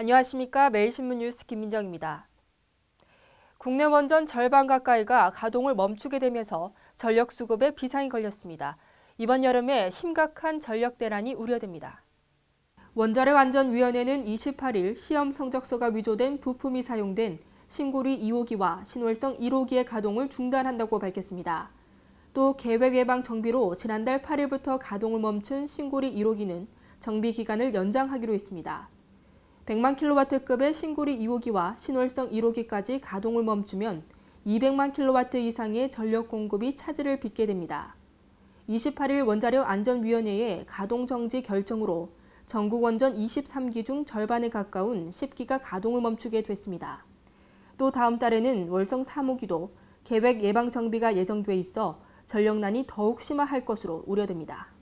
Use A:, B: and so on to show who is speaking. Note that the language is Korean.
A: 안녕하십니까. 매일신문 뉴스 김민정입니다. 국내 원전 절반 가까이가 가동을 멈추게 되면서 전력 수급에 비상이 걸렸습니다. 이번 여름에 심각한 전력 대란이 우려됩니다. 원자력 안전위원회는 28일 시험 성적서가 위조된 부품이 사용된 신고리 2호기와 신월성 1호기의 가동을 중단한다고 밝혔습니다. 또 계획 예방 정비로 지난달 8일부터 가동을 멈춘 신고리 1호기는 정비 기간을 연장하기로 했습니다. 100만 킬로와트급의 신구리 2호기와 신월성 1호기까지 가동을 멈추면 200만 킬로와트 이상의 전력 공급이 차질을 빚게 됩니다. 28일 원자력 안전위원회의 가동 정지 결정으로 전국 원전 23기 중 절반에 가까운 10기가 가동을 멈추게 됐습니다. 또 다음 달에는 월성 3호기도 계획 예방 정비가 예정돼 있어 전력난이 더욱 심화할 것으로 우려됩니다.